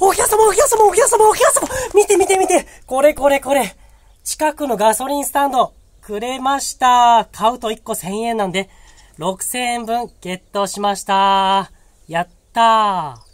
お客様、お客様、お客様、お客様見て見て見てこれこれこれ近くのガソリンスタンド、くれました買うと1個1000円なんで、6000円分ゲットしましたやったー